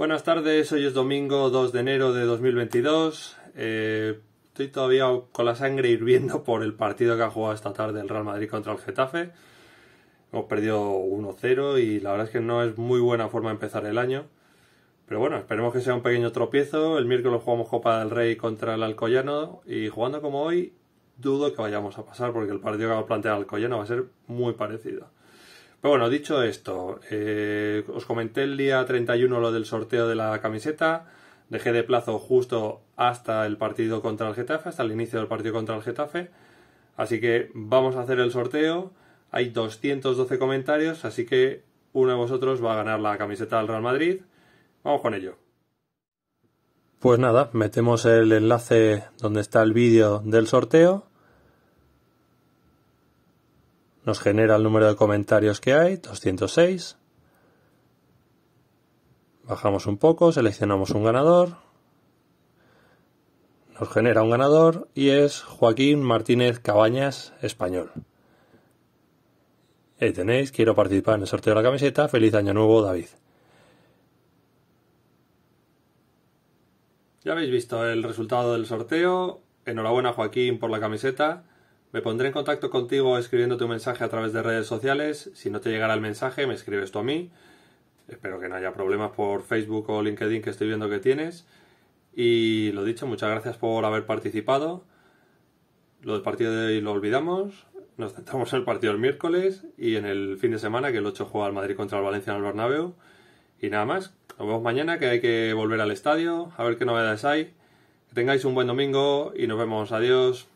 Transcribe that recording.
Buenas tardes, hoy es domingo 2 de enero de 2022. Eh, estoy todavía con la sangre hirviendo por el partido que ha jugado esta tarde el Real Madrid contra el Getafe. Hemos perdido 1-0 y la verdad es que no es muy buena forma de empezar el año. Pero bueno, esperemos que sea un pequeño tropiezo. El miércoles jugamos Copa del Rey contra el Alcoyano y jugando como hoy, dudo que vayamos a pasar porque el partido que va a plantear el Alcoyano va a ser muy parecido. Pero bueno, dicho esto, eh, os comenté el día 31 lo del sorteo de la camiseta. Dejé de plazo justo hasta el partido contra el Getafe, hasta el inicio del partido contra el Getafe. Así que vamos a hacer el sorteo. Hay 212 comentarios, así que uno de vosotros va a ganar la camiseta del Real Madrid. Vamos con ello. Pues nada, metemos el enlace donde está el vídeo del sorteo nos genera el número de comentarios que hay, 206. Bajamos un poco, seleccionamos un ganador. Nos genera un ganador y es Joaquín Martínez Cabañas, español. Ahí tenéis, quiero participar en el sorteo de la camiseta. Feliz año nuevo, David. Ya habéis visto el resultado del sorteo. Enhorabuena Joaquín por la camiseta. Me pondré en contacto contigo escribiendo un mensaje a través de redes sociales. Si no te llegara el mensaje, me escribes tú a mí. Espero que no haya problemas por Facebook o LinkedIn que estoy viendo que tienes. Y lo dicho, muchas gracias por haber participado. Lo del partido de hoy lo olvidamos. Nos centramos en el partido el miércoles y en el fin de semana, que el 8 juega el Madrid contra el Valencia en el Bernabéu. Y nada más. Nos vemos mañana, que hay que volver al estadio, a ver qué novedades hay. Que tengáis un buen domingo y nos vemos. Adiós.